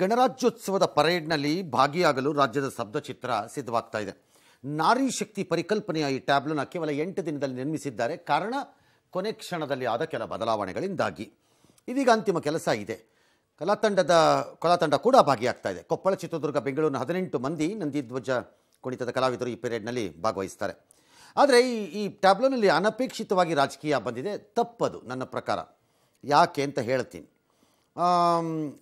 ಗಣರಾಜ್ಯೋತ್ಸವದ ಪರೇಡ್ನಲ್ಲಿ ಭಾಗಿಯಾಗಲು ರಾಜ್ಯದ ಶಬ್ದಚಿತ್ರ ಸಿದ್ಧವಾಗ್ತಾ ಇದೆ ನಾರಿ ಶಕ್ತಿ ಪರಿಕಲ್ಪನೆಯ ಈ ಟ್ಯಾಬ್ಲೋನ ಕೇವಲ ಎಂಟು ದಿನದಲ್ಲಿ ನಿರ್ಮಿಸಿದ್ದಾರೆ ಕಾರಣ ಕೊನೆ ಕ್ಷಣದಲ್ಲಿ ಆದ ಕೆಲ ಬದಲಾವಣೆಗಳಿಂದಾಗಿ ಇದೀಗ ಅಂತಿಮ ಕೆಲಸ ಇದೆ ಕಲಾತಂಡದ ಕಲಾತಂಡ ಕೂಡ ಭಾಗಿಯಾಗ್ತಾ ಇದೆ ಕೊಪ್ಪಳ ಚಿತ್ರದುರ್ಗ ಬೆಂಗಳೂರಿನ ಹದಿನೆಂಟು ಮಂದಿ ನಂದಿಧ್ವಜ ಕುಣಿತದ ಕಲಾವಿದರು ಈ ಪೀರಿಯಡ್ನಲ್ಲಿ ಭಾಗವಹಿಸ್ತಾರೆ ಆದರೆ ಈ ಈ ಟ್ಯಾಬ್ಲೋನಲ್ಲಿ ಅನಪೇಕ್ಷಿತವಾಗಿ ರಾಜಕೀಯ ಬಂದಿದೆ ತಪ್ಪದು ನನ್ನ ಪ್ರಕಾರ ಯಾಕೆ ಅಂತ ಹೇಳ್ತೀನಿ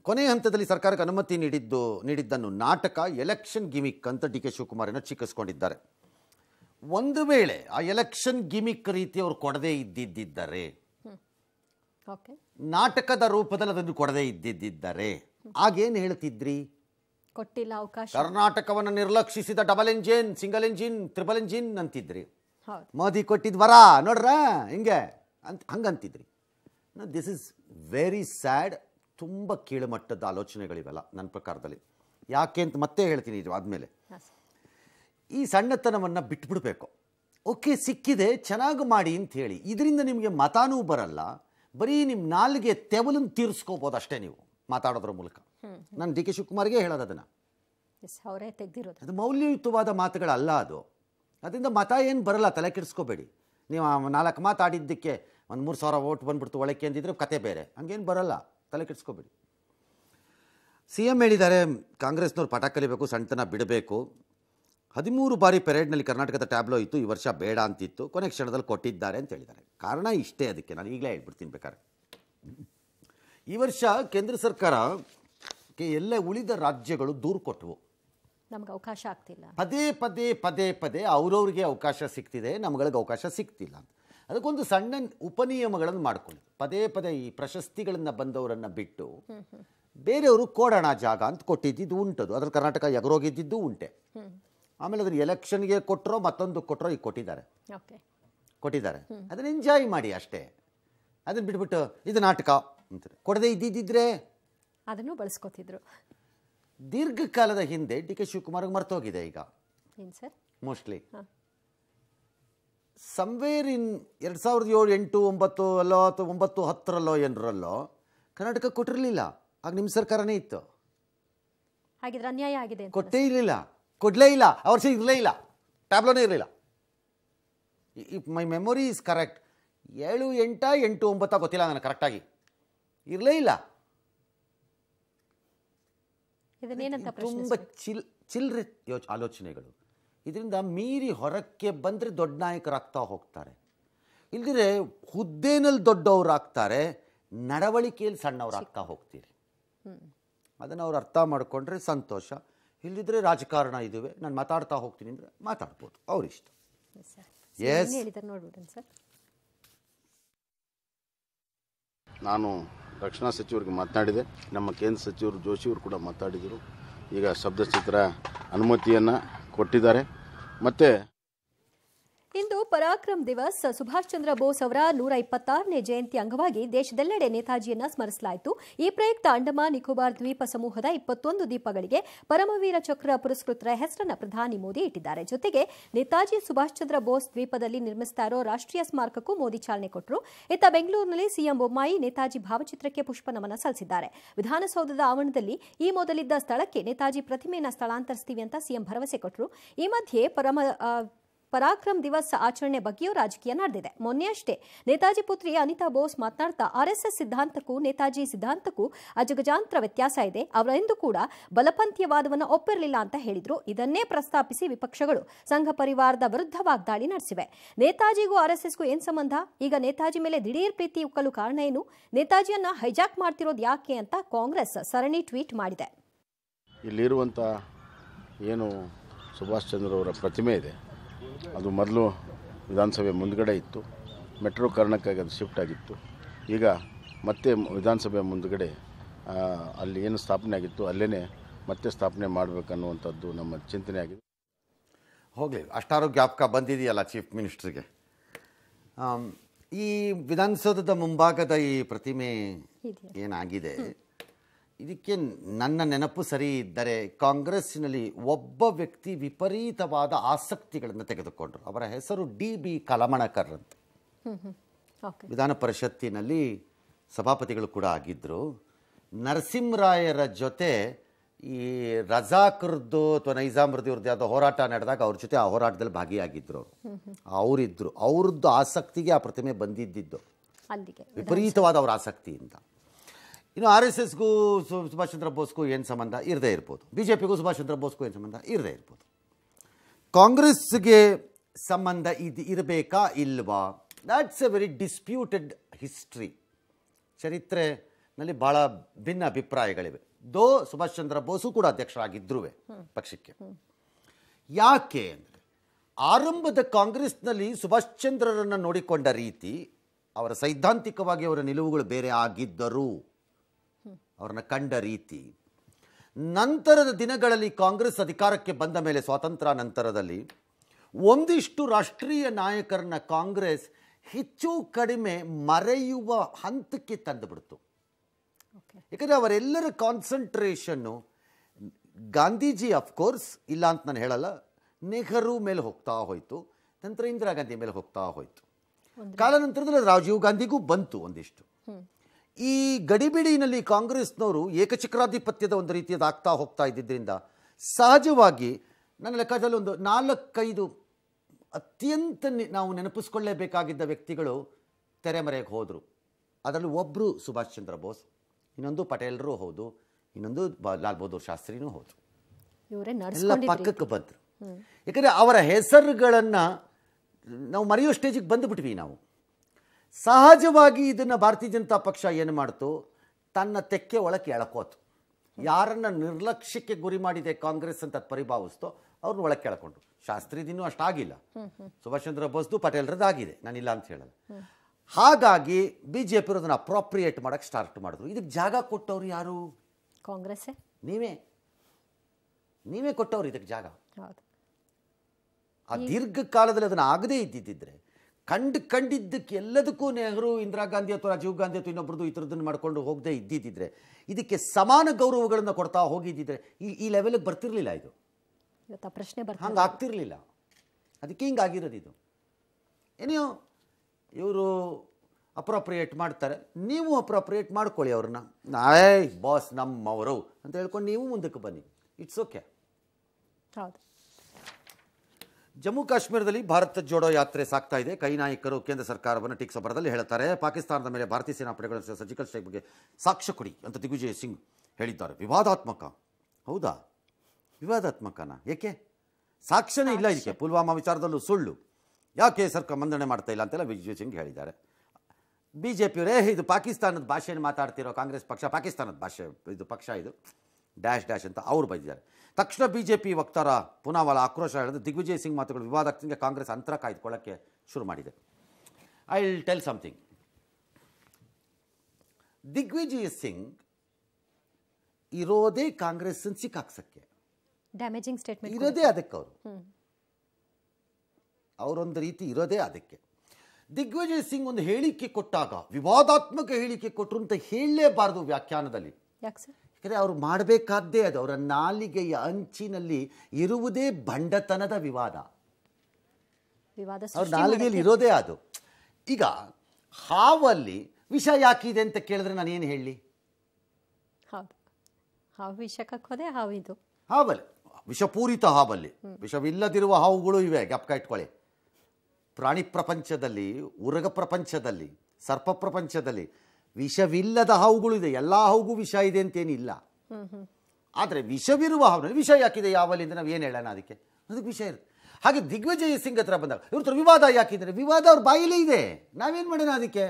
ಕೊನೆಯ ಹಂತದಲ್ಲಿ ಸರ್ಕಾರಕ್ಕೆ ಅನುಮತಿ ನೀಡಿದ್ದು ನೀಡಿದ್ದನ್ನು ನಾಟಕ ಎಲೆಕ್ಷನ್ ಗಿಮಿಕ್ ಅಂತ ಡಿ ಕೆ ಶಿವಕುಮಾರನ ಚಿಕ್ಕಿಸ್ಕೊಂಡಿದ್ದಾರೆ ಒಂದು ವೇಳೆ ಆ ಎಲೆಕ್ಷನ್ ಗಿಮಿಕ್ ರೀತಿ ಅವರು ಕೊಡದೇ ಇದ್ದಿದ್ದರೆ ನಾಟಕದ ರೂಪದಲ್ಲಿ ಅದನ್ನು ಕೊಡದೇ ಇದ್ದಿದ್ದರೆ ಆಗೇನು ಹೇಳ್ತಿದ್ರಿ ಕೊಟ್ಟಿಲ್ಲ ಅವಕಾಶ ಕರ್ನಾಟಕವನ್ನು ನಿರ್ಲಕ್ಷಿಸಿದ double engine single engine triple engine ಅಂತಿದ್ರಿ ಮೋದಿ ಕೊಟ್ಟಿದ್ ವರ ನೋಡ್ರ ಹಿಂಗೆ ಅಂತ ಹಂಗಂತಿದ್ರಿ ದಿಸ್ ಇಸ್ ವೆರಿ ಸ್ಯಾಡ್ ತುಂಬ ಕೀಳುಮಟ್ಟದ ಆಲೋಚನೆಗಳಿವೆಲ್ಲ ನನ್ನ ಪ್ರಕಾರದಲ್ಲಿ ಯಾಕೆ ಅಂತ ಮತ್ತೆ ಹೇಳ್ತೀನಿ ಇದು ಆದಮೇಲೆ ಈ ಸಣ್ಣತನವನ್ನು ಬಿಟ್ಬಿಡ್ಬೇಕು ಓಕೆ ಸಿಕ್ಕಿದೆ ಚೆನ್ನಾಗಿ ಮಾಡಿ ಅಂತ ಹೇಳಿ ಇದರಿಂದ ನಿಮಗೆ ಮತಾನೂ ಬರಲ್ಲ ಬರೀ ನಿಮ್ಮ ನಾಲ್ಗೆ ತೆವಲನ್ನು ತೀರಿಸ್ಕೋಬೋದು ಅಷ್ಟೇ ನೀವು ಮಾತಾಡೋದ್ರ ಮೂಲಕ ನಾನು ಡಿ ಕೆ ಶಿವಕುಮಾರ್ಗೆ ಹೇಳೋದು ಅದನ್ನು ಅದು ಮೌಲ್ಯಯುತವಾದ ಮಾತುಗಳಲ್ಲ ಅದು ಅದರಿಂದ ಮತ ಏನು ಬರಲ್ಲ ತಲೆ ಕೆಡಿಸ್ಕೋಬೇಡಿ ನೀವು ನಾಲ್ಕು ಮಾತಾಡಿದ್ದಕ್ಕೆ ಒಂದು ಮೂರು ಸಾವಿರ ಓಟ್ ಬಂದ್ಬಿಡ್ತು ಒಳಕೆ ಅಂದಿದ್ರೆ ಕತೆ ಬೇರೆ ಹಂಗೇನು ಬರಲ್ಲ ತಲೆ ಕೆಡಿಸ್ಕೋಬೇಡಿ ಸಿ ಎಂ ಹೇಳಿದ್ದಾರೆ ಕಾಂಗ್ರೆಸ್ನವ್ರು ಪಟ ಕಲಿಬೇಕು ಸಣ್ಣತನ ಬಿಡಬೇಕು ಹದಿಮೂರು ಬಾರಿ ಪೆರೇಡ್ನಲ್ಲಿ ಕರ್ನಾಟಕದ ಟ್ಯಾಬ್ಲೋ ಇತ್ತು ಈ ವರ್ಷ ಬೇಡ ಅಂತಿತ್ತು ಕೊನೆ ಕ್ಷಣದಲ್ಲಿ ಕೊಟ್ಟಿದ್ದಾರೆ ಅಂತ ಹೇಳಿದ್ದಾರೆ ಕಾರಣ ಇಷ್ಟೇ ಅದಕ್ಕೆ ನಾನು ಈಗಲೇ ಹೇಳ್ಬಿಡ್ತೀನಿ ಬೇಕಾದ್ರೆ ಈ ವರ್ಷ ಕೇಂದ್ರ ಸರ್ಕಾರಕ್ಕೆ ಎಲ್ಲ ಉಳಿದ ರಾಜ್ಯಗಳು ದೂರು ಕೊಟ್ಟವು ನಮ್ಗೆ ಅವಕಾಶ ಆಗ್ತಿಲ್ಲ ಪದೇ ಪದೇ ಪದೇ ಪದೇ ಅವ್ರವ್ರಿಗೆ ಅವಕಾಶ ಸಿಗ್ತಿದೆ ನಮ್ಗಳಿಗೆ ಅವಕಾಶ ಸಿಗ್ತಿಲ್ಲ ಅದಕ್ಕೊಂದು ಸಣ್ಣ ಉಪನಿಯಮಗಳನ್ನು ಮಾಡ್ಕೊಳ್ಳಿ ಪದೇ ಪದೇ ಈ ಪ್ರಶಸ್ತಿಗಳನ್ನು ಬಂದವರನ್ನು ಬಿಟ್ಟು ಬೇರೆಯವರು ಕೊಡೋಣ ಜಾಗ ಅಂತ ಕೊಟ್ಟಿದ್ದು ಉಂಟದು ಅದ್ರ ಕರ್ನಾಟಕ ಎಗರೋಗಿದ್ದಿದ್ದು ಉಂಟೆ ಆಮೇಲೆ ಅದನ್ನು ಎಲೆಕ್ಷನ್ಗೆ ಕೊಟ್ಟರೋ ಮತ್ತೊಂದು ಕೊಟ್ಟರೋ ಈಗ ಕೊಟ್ಟಿದ್ದಾರೆ ಕೊಟ್ಟಿದ್ದಾರೆ ಅದನ್ನು ಎಂಜಾಯ್ ಮಾಡಿ ಅಷ್ಟೇ ಅದನ್ನು ಬಿಟ್ಬಿಟ್ಟು ಇದು ನಾಟಕ ಅಂತ ಕೊಡದೇ ಇದ್ದಿದ್ದಿದ್ರೆ ಅದನ್ನು ಬಳಸ್ಕೊತಿದ್ರು ದೀರ್ಘಕಾಲದ ಹಿಂದೆ ಡಿ ಕೆ ಶಿವಕುಮಾರ್ ಮರ್ತೋಗಿದೆ ಈಗ ಮೋಸ್ಟ್ಲಿ ಸಂವೇರ್ ಇನ್ ಎರಡು ಸಾವಿರದ ಏಳು ಎಂಟು ಒಂಬತ್ತು ಅಲ್ಲೋ ಅಥವಾ ಒಂಬತ್ತು ಹತ್ತರಲ್ಲೋ ಏನರಲ್ಲೋ ಕರ್ನಾಟಕ ಕೊಟ್ಟಿರಲಿಲ್ಲ ಆಗ ನಿಮ್ಮ ಸರ್ಕಾರನೇ ಇತ್ತು ಹಾಗಿದ್ರೆ ಅನ್ಯಾಯ ಆಗಿದೆ ಕೊಟ್ಟೇ ಇರಲಿಲ್ಲ ಕೊಡಲೇ ಇಲ್ಲ ಅವ್ರ ಸಹ ಇರಲೇ ಇಲ್ಲ ಟ್ಯಾಬ್ಲೋನೇ ಇರಲಿಲ್ಲ if my memory is correct ಏಳು ಎಂಟ ಎಂಟು ಒಂಬತ್ತ ಗೊತ್ತಿಲ್ಲ ನನಗೆ ಕರೆಕ್ಟಾಗಿ ಇರಲೇ ಇಲ್ಲ ತುಂಬ ಚಿಲ್ ಚಿಲ್ರೆ ಯೋಚ ಆಲೋಚನೆಗಳು ಇದರಿಂದ ಮೀರಿ ಹೊರಕ್ಕೆ ಬಂದರೆ ದೊಡ್ಡ ನಾಯಕರಾಗ್ತಾ ಹೋಗ್ತಾರೆ ಇಲ್ದಿದ್ರೆ ಹುದ್ದೆನಲ್ಲಿ ದೊಡ್ಡವರಾಗ್ತಾರೆ ನಡವಳಿಕೆಯಲ್ಲಿ ಸಣ್ಣವರಾಗ್ತಾ ಹೋಗ್ತೀರಿ ಅದನ್ನು ಅವ್ರು ಅರ್ಥ ಮಾಡಿಕೊಂಡ್ರೆ ಸಂತೋಷ ಇಲ್ಲಿದ್ರೆ ರಾಜಕಾರಣ ಇದುವೆ ನಾನು ಮಾತಾಡ್ತಾ ಹೋಗ್ತೀನಿ ಅಂದರೆ ಮಾತಾಡ್ಬೋದು ಅವರಿಷ್ಟ ನಾನು ರಕ್ಷಣಾ ಸಚಿವರಿಗೆ ಮಾತನಾಡಿದೆ ನಮ್ಮ ಕೇಂದ್ರ ಸಚಿವರು ಜೋಶಿಯವರು ಕೂಡ ಮಾತಾಡಿದರು ಈಗ ಶಬ್ದಚಿತ್ರ ಅನುಮತಿಯನ್ನು ಕೊಟ್ಟಿದ್ದಾರೆ ಮತ್ತೆ ಇಂದು ಪರಾಕ್ರಮ್ ದಿವಸ್ ಸುಭಾಷ್ ಚಂದ್ರ ಬೋಸ್ ಅವರ ನೂರ ಇಪ್ಪತ್ತಾರನೇ ಜಯಂತಿ ಅಂಗವಾಗಿ ದೇಶದೆಲ್ಲೆಡೆ ನೇತಾಜಿಯನ್ನ ಸ್ಮರಿಸಲಾಯಿತು ಈ ಪ್ರಯುಕ್ತ ಅಂಡಮಾನ್ ನಿಕೋಬಾರ್ ದ್ವೀಪ ಸಮೂಹದ ಇಪ್ಪತ್ತೊಂದು ದ್ವೀಪಗಳಿಗೆ ಪರಮವೀರ ಚಕ್ರ ಪುರಸ್ಕೃತರ ಹೆಸರನ್ನು ಪ್ರಧಾನಿ ಮೋದಿ ಇಟ್ಟಿದ್ದಾರೆ ಜೊತೆಗೆ ನೇತಾಜಿ ಸುಭಾಷ್ ಚಂದ್ರ ಬೋಸ್ ದ್ವೀಪದಲ್ಲಿ ನಿರ್ಮಿಸ್ತಾ ರಾಷ್ಟ್ರೀಯ ಸ್ಮಾರಕಕ್ಕೂ ಮೋದಿ ಚಾಲನೆ ಕೊಟ್ಟರು ಇತ್ತ ಬೆಂಗಳೂರಿನಲ್ಲಿ ಸಿಎಂ ಬೊಮ್ಮಾಯಿ ನೇತಾಜಿ ಭಾವಚಿತ್ರಕ್ಕೆ ಪುಷ್ಪ ನಮನ ಸಲ್ಲಿಸಿದ್ದಾರೆ ವಿಧಾನಸೌಧದ ಆವರಣದಲ್ಲಿ ಈ ಮೊದಲಿದ್ದ ಸ್ಥಳಕ್ಕೆ ನೇತಾಜಿ ಪ್ರತಿಮೆಯನ್ನು ಸ್ಥಳಾಂತರಿಸ್ತೀವಿ ಅಂತ ಸಿಎಂ ಭರವಸೆ ಕೊಟ್ಟರು ಈ ಮಧ್ಯೆ ಪರಮ ಪರಾಕ್ರಮ್ ದಿವಸ್ ಆಚರಣೆ ಬಗ್ಗೆಯೂ ರಾಜಕೀಯ ನಡೆದಿದೆ ಮೊನ್ನೆಯಷ್ಟೇ ನೇತಾಜಿ ಪುತ್ರಿ ಅನಿತಾ ಬೋಸ್ ಮಾತನಾಡ್ತಾ ಆರ್ಎಸ್ಎಸ್ ಸಿದ್ಧಾಂತಕ್ಕೂ ನೇತಾಜಿ ಸಿದ್ಧಾಂತಕ್ಕೂ ಅಜಗಜಾಂತರ ವ್ಯತ್ಯಾಸ ಇದೆ ಅವರೆಂದು ಕೂಡ ಬಲಪಂಥೀಯವಾದವನ್ನು ಒಪ್ಪಿರಲಿಲ್ಲ ಅಂತ ಹೇಳಿದ್ರು ಇದನ್ನೇ ಪ್ರಸ್ತಾಪಿಸಿ ವಿಪಕ್ಷಗಳು ಸಂಘ ಪರಿವಾರದ ವಿರುದ್ಧ ವಾಗ್ದಾಳಿ ನಡೆಸಿವೆ ನೇತಾಜಿಗೂ ಆರ್ಎಸ್ಎಸ್ಗೂ ಏನ್ ಸಂಬಂಧ ಈಗ ನೇತಾಜಿ ಮೇಲೆ ದಿಢೀರ್ ಪ್ರೀತಿ ಉಕ್ಕಲು ಕಾರಣ ಏನು ನೇತಾಜಿಯನ್ನ ಹೈಜಾಕ್ ಮಾಡ್ತಿರೋದು ಯಾಕೆ ಅಂತ ಕಾಂಗ್ರೆಸ್ ಸರಣಿ ಟ್ವೀಟ್ ಮಾಡಿದೆ ಇಲ್ಲಿರುವಂಥ ಏನು ಸುಭಾಷ್ ಚಂದ್ರ ಅವರ ಪ್ರತಿಮೆ ಇದೆ ಅದು ಮೊದಲು ವಿಧಾನಸಭೆ ಮುಂದಗಡೆ ಇತ್ತು ಮೆಟ್ರೋ ಕಾರಣಕ್ಕಾಗಿ ಅದು ಶಿಫ್ಟ್ ಆಗಿತ್ತು ಈಗ ಮತ್ತೆ ವಿಧಾನಸಭೆ ಮುಂದಗಡೆ ಅಲ್ಲಿ ಏನು ಸ್ಥಾಪನೆ ಆಗಿತ್ತು ಅಲ್ಲೇ ಮತ್ತೆ ಸ್ಥಾಪನೆ ಮಾಡಬೇಕನ್ನುವಂಥದ್ದು ನಮ್ಮ ಚಿಂತನೆ ಆಗಿದೆ ಹೋಗಲಿ ಅಷ್ಟಾರು ಜ್ಞಾಪಕ ಬಂದಿದೆಯಲ್ಲ ಚೀಫ್ ಮಿನಿಸ್ಟ್ರಿಗೆ ಈ ವಿಧಾನಸೌಧದ ಮುಂಭಾಗದ ಈ ಪ್ರತಿಮೆ ಏನಾಗಿದೆ ಇದಕ್ಕೆ ನನ್ನ ನೆನಪು ಸರಿ ಇದ್ದರೆ ಕಾಂಗ್ರೆಸ್ಸಿನಲ್ಲಿ ಒಬ್ಬ ವ್ಯಕ್ತಿ ವಿಪರೀತವಾದ ಆಸಕ್ತಿಗಳನ್ನು ತೆಗೆದುಕೊಂಡರು ಅವರ ಹೆಸರು ಡಿ ಬಿ ಕಲಮಣಕರ್ ಅಂತ ವಿಧಾನ ಪರಿಷತ್ತಿನಲ್ಲಿ ಸಭಾಪತಿಗಳು ಕೂಡ ಆಗಿದ್ದರು ನರಸಿಂಹರಾಯರ ಜೊತೆ ಈ ರಜಾಕ್ರದ್ದು ಅಥವಾ ನೈಜಾಮ್ರದ್ದು ಇವ್ರದ್ದು ಯಾವುದೋ ಹೋರಾಟ ನಡೆದಾಗ ಅವ್ರ ಜೊತೆ ಆ ಹೋರಾಟದಲ್ಲಿ ಭಾಗಿಯಾಗಿದ್ದರು ಅವರಿದ್ದರು ಅವ್ರದ್ದು ಆಸಕ್ತಿಗೆ ಆ ಪ್ರತಿಮೆ ಬಂದಿದ್ದಿದ್ದು ವಿಪರೀತವಾದ ಅವರ ಆಸಕ್ತಿಯಿಂದ ಇನ್ನು ಆರ್ ಎಸ್ ಎಸ್ಗೂ ಸುಭಾಷ್ ಚಂದ್ರ ಬೋಸ್ಗೂ ಏನು ಸಂಬಂಧ ಇರದೇ ಇರ್ಬೋದು ಬಿ ಜೆ ಪಿಗೂ ಸುಭಾಷ್ ಚಂದ್ರ ಬೋಸ್ಗೂ ಏನು ಸಂಬಂಧ ಇರದೇ ಇರ್ಬೋದು ಕಾಂಗ್ರೆಸ್ಗೆ ಸಂಬಂಧ ಇದು ಇರಬೇಕಾ ಇಲ್ವಾ that's a very disputed history ಚರಿತ್ರೆನಲ್ಲಿ ಭಾಳ ಭಿನ್ನ ಅಭಿಪ್ರಾಯಗಳಿವೆ ದೋ ಸುಭಾಷ್ ಚಂದ್ರ ಬೋಸು ಕೂಡ ಅಧ್ಯಕ್ಷರಾಗಿದ್ರೂ ಪಕ್ಷಕ್ಕೆ ಯಾಕೆ ಅಂದರೆ ಆರಂಭದ ಕಾಂಗ್ರೆಸ್ನಲ್ಲಿ ಸುಭಾಷ್ ಚಂದ್ರರನ್ನು ನೋಡಿಕೊಂಡ ರೀತಿ ಅವರ ಸೈದ್ಧಾಂತಿಕವಾಗಿ ಅವರ ನಿಲುವುಗಳು ಬೇರೆ ಆಗಿದ್ದರು ಅವರನ್ನ ಕಂಡ ರೀತಿ ನಂತರದ ದಿನಗಳಲ್ಲಿ ಕಾಂಗ್ರೆಸ್ ಅಧಿಕಾರಕ್ಕೆ ಬಂದ ಮೇಲೆ ಸ್ವಾತಂತ್ರ್ಯ ನಂತರದಲ್ಲಿ ಒಂದಿಷ್ಟು ರಾಷ್ಟ್ರೀಯ ನಾಯಕರನ್ನ ಕಾಂಗ್ರೆಸ್ ಹೆಚ್ಚು ಕಡಿಮೆ ಮರೆಯುವ ಹಂತಕ್ಕೆ ತಂದುಬಿಡ್ತು ಯಾಕಂದರೆ ಅವರೆಲ್ಲರ ಕಾನ್ಸಂಟ್ರೇಷನ್ನು ಗಾಂಧೀಜಿ ಅಫ್ಕೋರ್ಸ್ ಇಲ್ಲ ಅಂತ ನಾನು ಹೇಳಲ್ಲ ನೆಹರು ಮೇಲೆ ಹೋಗ್ತಾ ಹೋಯಿತು ನಂತರ ಇಂದಿರಾ ಗಾಂಧಿ ಮೇಲೆ ಹೋಗ್ತಾ ಹೋಯಿತು ಕಾಲಾನಂತರದಲ್ಲಿ ರಾಜೀವ್ ಗಾಂಧಿಗೂ ಬಂತು ಒಂದಿಷ್ಟು ಈ ಗಡಿಬಿಡಿನಲ್ಲಿ ಕಾಂಗ್ರೆಸ್ನವರು ಏಕಚಕ್ರಾಧಿಪತ್ಯದ ಒಂದು ಆಗ್ತಾ ಹೋಗ್ತಾ ಇದ್ದಿದ್ದರಿಂದ ಸಹಜವಾಗಿ ನನ್ನ ಲೆಕ್ಕದಲ್ಲಿ ಒಂದು ನಾಲ್ಕೈದು ಅತ್ಯಂತ ನಾವು ನೆನಪಿಸ್ಕೊಳ್ಳೇಬೇಕಾಗಿದ್ದ ವ್ಯಕ್ತಿಗಳು ತೆರೆಮರೆಗೆ ಹೋದರು ಅದರಲ್ಲಿ ಒಬ್ಬರು ಸುಭಾಷ್ ಚಂದ್ರ ಬೋಸ್ ಇನ್ನೊಂದು ಪಟೇಲರು ಹೌದು ಇನ್ನೊಂದು ಲಾಲ್ ಬಹದ್ದೂರ್ ಶಾಸ್ತ್ರಿನೂ ಹೌದು ಎಲ್ಲ ಪಕ್ಕಕ್ಕೆ ಬಂದರು ಯಾಕಂದರೆ ಅವರ ಹೆಸರುಗಳನ್ನು ನಾವು ಮರೆಯೋ ಸ್ಟೇಜಿಗೆ ಬಂದುಬಿಟ್ವಿ ನಾವು ಸಹಜವಾಗಿ ಇದನ್ನು ಭಾರತೀಯ ಜನತಾ ಪಕ್ಷ ಏನು ಮಾಡ್ತು ತನ್ನ ತೆಕ್ಕೆ ಒಳಕ್ಕೆ ಎಳ್ಕೋತು ಯಾರನ್ನು ನಿರ್ಲಕ್ಷ್ಯಕ್ಕೆ ಗುರಿ ಮಾಡಿದೆ ಕಾಂಗ್ರೆಸ್ ಅಂತ ಪರಿಭಾವಿಸ್ತೋ ಅವ್ರನ್ನ ಒಳಕ್ಕೆ ಎಳ್ಕೊಂಡು ಶಾಸ್ತ್ರಿದಿನ್ನೂ ಅಷ್ಟಾಗಿಲ್ಲ ಸುಭಾಷ್ ಚಂದ್ರ ಬೋಸ್ದು ಆಗಿದೆ ನಾನಿಲ್ಲ ಅಂತ ಹೇಳಲ್ಲ ಹಾಗಾಗಿ ಬಿ ಜೆ ಪಿ ಅದನ್ನು ಅಪ್ರೋಪ್ರಿಯೇಟ್ ಮಾಡೋಕ್ಕೆ ಸ್ಟಾರ್ಟ್ ಮಾಡಿದ್ರು ಇದಕ್ಕೆ ಜಾಗ ಕೊಟ್ಟವ್ರು ಯಾರು ಕಾಂಗ್ರೆಸ್ ನೀವೇ ನೀವೇ ಕೊಟ್ಟವ್ರು ಇದಕ್ಕೆ ಜಾಗ ಆ ದೀರ್ಘಕಾಲದಲ್ಲಿ ಅದನ್ನು ಆಗದೇ ಇದ್ದಿದ್ದಿದ್ರೆ ಕಂಡು ಕಂಡಿದ್ದಕ್ಕೆ ಎಲ್ಲದಕ್ಕೂ ನೆಹರು ಇಂದಿರಾ ಗಾಂಧಿ ಅಥವಾ ರಾಜೀವ್ ಗಾಂಧಿ ಅಥವಾ ಇನ್ನೊಬ್ಬರದ್ದು ಈ ಮಾಡ್ಕೊಂಡು ಮಾಡಿಕೊಂಡು ಹೋಗದೆ ಇದ್ದಿದ್ದರೆ ಇದಕ್ಕೆ ಸಮಾನ ಗೌರವಗಳನ್ನು ಕೊಡ್ತಾ ಹೋಗಿದ್ದಿದ್ರೆ ಈ ಈ ಲೆವೆಲ್ಗೆ ಬರ್ತಿರಲಿಲ್ಲ ಇದು ಇವತ್ತು ಪ್ರಶ್ನೆ ಬರ್ತಾ ಹಂಗೆ ಆಗ್ತಿರಲಿಲ್ಲ ಅದಕ್ಕೆ ಹಿಂಗೆ ಆಗಿರೋದು ಇದು ಏನೋ ಇವರು ಅಪ್ರೋಪ್ರಿಯೇಟ್ ಮಾಡ್ತಾರೆ ನೀವು ಅಪ್ರೋಪ್ರಿಯೇಟ್ ಮಾಡ್ಕೊಳ್ಳಿ ಅವ್ರನ್ನ ನಾಯ್ ಬಾಸ್ ನಮ್ಮವರು ಅಂತ ಹೇಳ್ಕೊಂಡು ನೀವು ಮುಂದಕ್ಕೆ ಬನ್ನಿ ಇಟ್ಸ್ ಓಕೆ ಹೌದು ಜಮ್ಮು ಕಾಶ್ಮೀರದಲ್ಲಿ ಭಾರತ ಜೋಡೋ ಯಾತ್ರೆ ಸಾಗ್ತಾ ಇದೆ ಕೈ ನಾಯಕರು ಕೇಂದ್ರ ಸರ್ಕಾರವನ್ನು ಬರದಲ್ಲಿ ಹೇಳ್ತಾರೆ ಪಾಕಿಸ್ತಾನದ ಮೇಲೆ ಭಾರತೀಯ ಸೇನಾಪಡೆಗಳ ಸರ್ಜಿಕಲ್ ಸ್ಟ್ರೈಕ್ ಬಗ್ಗೆ ಸಾಕ್ಷ್ಯ ಕೊಡಿ ಅಂತ ದಿಗ್ವಿಜಯ್ ಸಿಂಗ್ ಹೇಳಿದ್ದಾರೆ ವಿವಾದಾತ್ಮಕ ಹೌದಾ ವಿವಾದಾತ್ಮಕನ ಏಕೆ ಸಾಕ್ಷ್ಯನೇ ಇಲ್ಲ ಇದಕ್ಕೆ ಪುಲ್ವಾಮಾ ವಿಚಾರದಲ್ಲೂ ಸುಳ್ಳು ಯಾಕೆ ಸರ್ಕಾರ ಮಂದಣೆ ಮಾಡ್ತಾ ಇಲ್ಲ ಅಂತೆಲ್ಲ ದಿಗ್ವಿಜಯ್ ಸಿಂಗ್ ಹೇಳಿದ್ದಾರೆ ಬಿ ಜೆ ಪಿಯವರೇ ಇದು ಪಾಕಿಸ್ತಾನದ ಭಾಷೆಯನ್ನು ಮಾತಾಡ್ತಿರೋ ಕಾಂಗ್ರೆಸ್ ಪಕ್ಷ ಪಾಕಿಸ್ತಾನದ ಭಾಷೆ ಇದು ಪಕ್ಷ ಇದು ಡ್ಯಾಶ್ ಡ್ಯಾಶ್ ಅಂತ ಅವ್ರು ಬಂದಿದ್ದಾರೆ ತಕ್ಷಣ ಬಿ ಜೆ ಪಿ ವಕ್ತಾರ ಪುನಾವಲ ಆಕ್ರೋಶ ದಿಗ್ವಿಜಯ್ ಸಿಂಗ್ ಮಾತುಗಳು ವಿವಾದಕ್ಕೆ ಕಾಂಗ್ರೆಸ್ ಅಂತರ ಕಾಯ್ದುಕೊಳ್ಳೋಕ್ಕೆ ಶುರು ಮಾಡಿದೆ I will tell something Digvijay Singh ಇರೋದೇ ಕಾಂಗ್ರೆಸ್ ಸಿಕ್ಕಾಕ್ಸಕ್ಕೆ ಡ್ಯಾಮೇಜಿಂಗ್ ಸ್ಟೇಟ್ಮೆಂಟ್ ಇರೋದೇ ಅದಕ್ಕೆ ಅವರು ಅವರೊಂದು ರೀತಿ ಇರೋದೇ ಅದಕ್ಕೆ ದಿಗ್ವಿಜಯ್ ಸಿಂಗ್ ಒಂದು ಹೇಳಿಕೆ ಕೊಟ್ಟಾಗ ವಿವಾದಾತ್ಮಕ ಹೇಳಿಕೆ ಕೊಟ್ಟರು ಅಂತ ಹೇಳಲೇಬಾರದು ವ್ಯಾಖ್ಯಾನದಲ್ಲಿ ಯಾಕಂದರೆ ಅವರು ಮಾಡಬೇಕಾದ್ದೇ ಅದು ಅವರ ನಾಲಿಗೆಯ ಅಂಚಿನಲ್ಲಿ ಇರುವುದೇ ಬಂಡತನದ ವಿವಾದ ಅವ್ರ ನಾಲಿಗೆಯಲ್ಲಿ ಇರೋದೇ ಅದು ಈಗ ಹಾವಲ್ಲಿ ವಿಷ ಯಾಕಿದೆ ಅಂತ ಕೇಳಿದ್ರೆ ನಾನೇನು ಹೇಳಿ ಹಾವು ವಿಷಕ್ಕೋದೆ ಹಾವಲ್ಲಿ ವಿಷಪೂರಿತ ಹಾವಲ್ಲಿ ವಿಷವಿಲ್ಲದಿರುವ ಹಾವುಗಳು ಇವೆ ಗಪ್ಕ ಇಟ್ಕೊಳ್ಳಿ ಪ್ರಾಣಿ ಪ್ರಪಂಚದಲ್ಲಿ ಉರಗ ಪ್ರಪಂಚದಲ್ಲಿ ಸರ್ಪ ಪ್ರಪಂಚದಲ್ಲಿ ವಿಷವಿಲ್ಲದ ಹಾವುಗಳು ಇದೆ ಎಲ್ಲ ಹಾವುಗೂ ವಿಷ ಇದೆ ಅಂತೇನಿಲ್ಲ ಆದರೆ ವಿಷವಿರುವ ಹಾವಿನಲ್ಲಿ ವಿಷ ಯಾಕಿದೆ ಯಾವಲ್ಲಿ ಅಂತ ನಾವು ಏನು ಹೇಳೋಣ ಅದಕ್ಕೆ ಅದಕ್ಕೆ ವಿಷಯ ಇರುತ್ತೆ ಹಾಗೆ ದಿಗ್ವಿಜಯ ಸಿಂಗ್ ಹತ್ರ ಬಂದಾಗ ಇವ್ರ ಹತ್ರ ವಿವಾದ ಯಾಕಿದ್ರೆ ವಿವಾದ ಅವ್ರ ಬಾಯಿಲೇ ಇದೆ ನಾವೇನು ಮಾಡೋಣ ಅದಕ್ಕೆ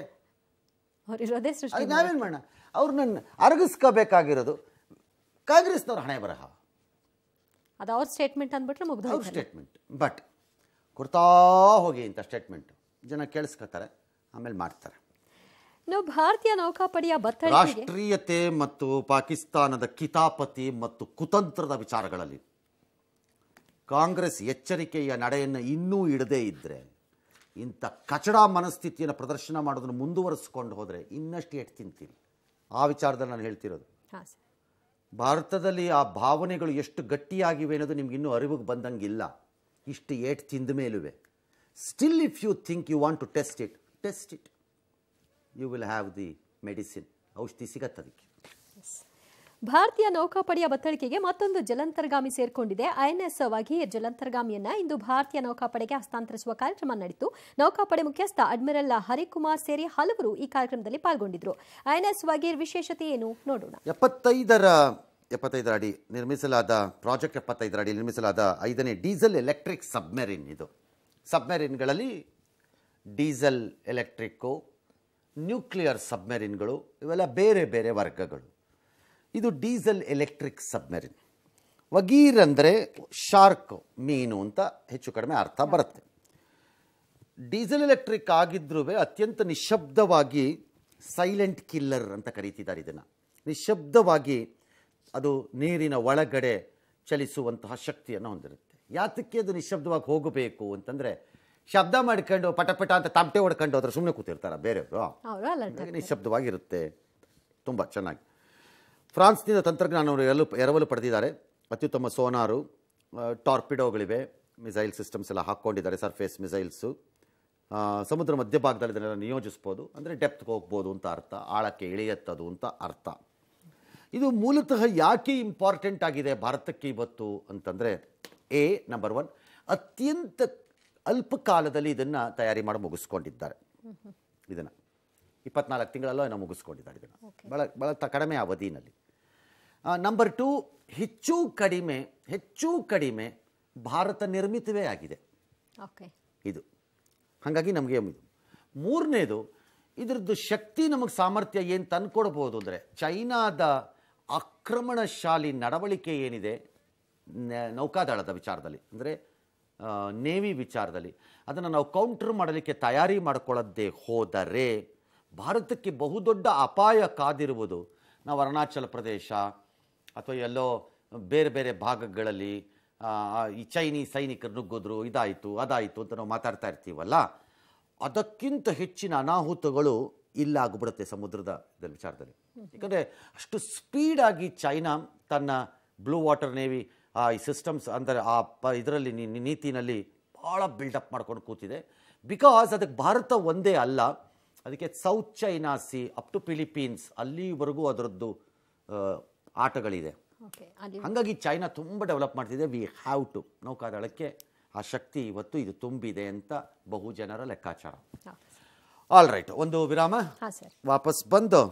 ನಾವೇನು ಮಾಡೋಣ ಅವ್ರನ್ನ ಅರಗಿಸ್ಕೋಬೇಕಾಗಿರೋದು ಕಾಂಗ್ರೆಸ್ನವ್ರ ಹಣೆ ಬರಹ ಅದು ಅವ್ರ ಸ್ಟೇಟ್ಮೆಂಟ್ ಅಂದ್ಬಿಟ್ರೆ ಮುಗ್ದು ಅವ್ರ ಸ್ಟೇಟ್ಮೆಂಟ್ ಬಟ್ ಕುರ್ತಾ ಹೋಗಿ ಇಂಥ ಸ್ಟೇಟ್ಮೆಂಟು ಜನ ಕೇಳಿಸ್ಕೊತಾರೆ ಆಮೇಲೆ ಮಾಡ್ತಾರೆ ನಾವು ಭಾರತೀಯ ನೌಕಾಪಡೆಯ ಬತ್ತ ರಾಷ್ಟ್ರೀಯತೆ ಮತ್ತು ಪಾಕಿಸ್ತಾನದ ಕಿತಾಪತಿ ಮತ್ತು ಕುತಂತ್ರದ ವಿಚಾರಗಳಲ್ಲಿ ಕಾಂಗ್ರೆಸ್ ಎಚ್ಚರಿಕೆಯ ನಡೆಯನ್ನು ಇನ್ನೂ ಇಡದೇ ಇದ್ದರೆ ಇಂಥ ಕಚಡ ಮನಸ್ಥಿತಿಯನ್ನು ಪ್ರದರ್ಶನ ಮಾಡೋದನ್ನು ಮುಂದುವರಿಸ್ಕೊಂಡು ಹೋದರೆ ಇನ್ನಷ್ಟು ಎಟ್ಟು ತಿಂತೀನಿ ಆ ವಿಚಾರದಲ್ಲಿ ನಾನು ಹೇಳ್ತಿರೋದು ಭಾರತದಲ್ಲಿ ಆ ಭಾವನೆಗಳು ಎಷ್ಟು ಗಟ್ಟಿಯಾಗಿವೆ ಅನ್ನೋದು ನಿಮ್ಗೆ ಇನ್ನೂ ಅರಿವಿಗೆ ಬಂದಂಗಿಲ್ಲ ಇಷ್ಟು ಏಟ್ ತಿಂದ ಮೇಲುವೆ still if you think you want to test it test it you will have the medicine ಔಷಧಿ ಸಿಗತ್ತೆ ಅದಕ್ಕೆ ಭಾರತೀಯ ನೌಕಾಪಡೆಯ ಬತ್ತಳಿಕೆಗೆ ಮತ್ತೊಂದು ಜಲಂತರ್ಗಾಮಿ ಸೇರ್ಕೊಂಡಿದೆ ಐಎನ್ಎಸ್ ವಾಗಿ ಜಲಂತರ್ಗಾಮಿಯನ್ನ ಇಂದು ಭಾರತೀಯ ನೌಕಾಪಡೆಗೆ ಹಸ್ತಾಂತರಿಸುವ ಕಾರ್ಯಕ್ರಮ ನಡೆಯಿತು ನೌಕಾಪಡೆ ಮುಖ್ಯಸ್ಥ ಅಡ್ಮಿರಲ್ ಹರಿಕುಮಾರ್ ಸೇರಿ ಹಲವರು ಈ ಕಾರ್ಯಕ್ರಮದಲ್ಲಿ ಪಾಲ್ಗೊಂಡಿದ್ರು ಐಎನ್ಎಸ್ ವಾಗಿ ವಿಶೇಷತೆ ಏನು ನೋಡೋಣ ಎಪ್ಪತ್ತೈದರ ಎಪ್ಪತ್ತೈದರ ಅಡಿ ನಿರ್ಮಿಸಲಾದ ಪ್ರಾಜೆಕ್ಟ್ ಎಪ್ಪತ್ತೈದರ ಅಡಿ ನಿರ್ಮಿಸಲಾದ ಐದನೇ ಡೀಸೆಲ್ ಎಲೆಕ್ಟ್ರಿಕ್ ಸಬ್ಮೆರಿನ್ ಇದು ಸಬ್ಮೆರಿನ್ಗಳಲ್ಲಿ ಡೀಸೆಲ್ ಎಲೆಕ್ಟ್ರಿಕ್ಕು ನ್ಯೂಕ್ಲಿಯರ್ ಸಬ್ಮರಿನ್ಗಳು ಇವೆಲ್ಲ ಬೇರೆ ಬೇರೆ ವರ್ಗಗಳು ಇದು ಡೀಸೆಲ್ ಎಲೆಕ್ಟ್ರಿಕ್ ಸಬ್ಮರಿನ್ ವಗೀರ್ ಅಂದರೆ ಶಾರ್ಕ್ ಮೀನು ಅಂತ ಹೆಚ್ಚು ಕಡಿಮೆ ಅರ್ಥ ಬರುತ್ತೆ ಡೀಸೆಲ್ ಎಲೆಕ್ಟ್ರಿಕ್ ಆಗಿದ್ರೂ ಅತ್ಯಂತ ನಿಶಬ್ದವಾಗಿ ಸೈಲೆಂಟ್ ಕಿಲ್ಲರ್ ಅಂತ ಕರೀತಿದ್ದಾರೆ ಇದನ್ನು ನಿಶಬ್ದವಾಗಿ ಅದು ನೀರಿನ ಒಳಗಡೆ ಚಲಿಸುವಂತಹ ಶಕ್ತಿಯನ್ನು ಹೊಂದಿರುತ್ತೆ ಯಾತಕ್ಕೆ ಅದು ನಿಶಬ್ದವಾಗಿ ಹೋಗಬೇಕು ಅಂತಂದರೆ ಶಬ್ದ ಮಾಡ್ಕೊಂಡು ಪಟಪಟ ಅಂತ ತಮಟೆ ಹೊಡ್ಕೊಂಡು ಹೋದ್ರೆ ಸುಮ್ಮನೆ ಕೂತಿರ್ತಾರ ಬೇರೆಯವರು ನಿಶಬ್ದವಾಗಿರುತ್ತೆ ತುಂಬ ಚೆನ್ನಾಗಿ ಫ್ರಾನ್ಸ್ನಿಂದ ತಂತ್ರಜ್ಞಾನವರು ಎರಲು ಎರವಲು ಪಡೆದಿದ್ದಾರೆ ಅತ್ಯುತ್ತಮ ಸೋನಾರು ಟಾರ್ಪಿಡೋಗಳಿವೆ ಮಿಸೈಲ್ ಸಿಸ್ಟಮ್ಸ್ ಎಲ್ಲ ಹಾಕ್ಕೊಂಡಿದ್ದಾರೆ ಸರ್ಫೇಸ್ ಮಿಸೈಲ್ಸು ಸಮುದ್ರ ಮಧ್ಯಭಾಗದಲ್ಲಿ ಇದನ್ನೆಲ್ಲ ನಿಯೋಜಿಸ್ಬೋದು ಅಂದರೆ ಡೆಪ್ತ್ಗೆ ಹೋಗ್ಬೋದು ಅಂತ ಅರ್ಥ ಆಳಕ್ಕೆ ಇಳಿಯತ್ತದು ಅಂತ ಅರ್ಥ ಇದು ಮೂಲತಃ ಯಾಕೆ ಇಂಪಾರ್ಟೆಂಟ್ ಆಗಿದೆ ಭಾರತಕ್ಕೆ ಇವತ್ತು ಅಂತಂದರೆ ಎ ನಂಬರ್ ಒನ್ ಅತ್ಯಂತ ಅಲ್ಪ ಕಾಲದಲ್ಲಿ ಇದನ್ನು ತಯಾರಿ ಮಾಡಿ ಮುಗಿಸ್ಕೊಂಡಿದ್ದಾರೆ ಇದನ್ನು ಇಪ್ಪತ್ನಾಲ್ಕು ತಿಂಗಳಲ್ಲೋ ಏನೋ ಮುಗಿಸ್ಕೊಂಡಿದ್ದಾರೆ ಇದನ್ನು ಭಾಳ ಬಹಳ ಕಡಿಮೆ ಅವಧಿನಲ್ಲಿ ನಂಬರ್ ಟು ಹೆಚ್ಚು ಕಡಿಮೆ ಹೆಚ್ಚು ಕಡಿಮೆ ಭಾರತ ನಿರ್ಮಿತವೇ ಆಗಿದೆ ಇದು ಹಾಗಾಗಿ ನಮಗೆ ಮೂರನೇದು ಇದರದ್ದು ಶಕ್ತಿ ನಮಗೆ ಸಾಮರ್ಥ್ಯ ಏನು ತಂದುಕೊಡ್ಬೋದು ಅಂದರೆ ಚೈನಾದ ಆಕ್ರಮಣಶಾಲಿ ನಡವಳಿಕೆ ಏನಿದೆ ನೌಕಾದಳದ ವಿಚಾರದಲ್ಲಿ ಅಂದರೆ ನೇವಿ ವಿಚಾರದಲ್ಲಿ ಅದನ್ನು ನಾವು ಕೌಂಟ್ರ್ ಮಾಡಲಿಕ್ಕೆ ತಯಾರಿ ಮಾಡಿಕೊಳ್ಳದೇ ಹೋದರೆ ಭಾರತಕ್ಕೆ ಬಹುದೊಡ್ಡ ಅಪಾಯ ಕಾದಿರುವುದು ನಾವು ಅರುಣಾಚಲ ಪ್ರದೇಶ ಅಥವಾ ಎಲ್ಲೋ ಬೇರೆ ಬೇರೆ ಭಾಗಗಳಲ್ಲಿ ಈ ಚೈನೀ ಸೈನಿಕರು ನುಗ್ಗಿದ್ರು ಇದಾಯಿತು ಅದಾಯಿತು ಅಂತ ನಾವು ಮಾತಾಡ್ತಾ ಇರ್ತೀವಲ್ಲ ಅದಕ್ಕಿಂತ ಹೆಚ್ಚಿನ ಅನಾಹುತಗಳು ಇಲ್ಲಾಗ್ಬಿಡುತ್ತೆ ಸಮುದ್ರದ ವಿಚಾರದಲ್ಲಿ ಯಾಕಂದರೆ ಅಷ್ಟು ಸ್ಪೀಡಾಗಿ ಚೈನಾ ತನ್ನ ಬ್ಲೂ ವಾಟರ್ ನೇವಿ ಆ ಈ ಸಿಸ್ಟಮ್ಸ್ ಅಂದರೆ ಆ ಪ ಇದರಲ್ಲಿ ನೀತಿನಲ್ಲಿ ಭಾಳ ಬಿಲ್ಡಪ್ ಮಾಡ್ಕೊಂಡು ಕೂತಿದೆ ಬಿಕಾಸ್ ಅದಕ್ಕೆ ಭಾರತ ಒಂದೇ ಅಲ್ಲ ಅದಕ್ಕೆ South China sea up to Philippines ಅಲ್ಲಿವರೆಗೂ ಅದರದ್ದು ಆಟಗಳಿದೆ ಹಾಗಾಗಿ ಚೈನಾ ತುಂಬ ಡೆವಲಪ್ ಮಾಡ್ತಿದೆ ವಿ ಹ್ಯಾವ್ ಟು ನೌಕಾದಳಕ್ಕೆ ಆ ಶಕ್ತಿ ಇವತ್ತು ಇದು ತುಂಬಿದೆ ಅಂತ ಬಹುಜನರ ಲೆಕ್ಕಾಚಾರ ಆಲ್ ರೈಟ್ ಒಂದು ವಿರಾಮ ವಾಪಸ್ ಬಂದು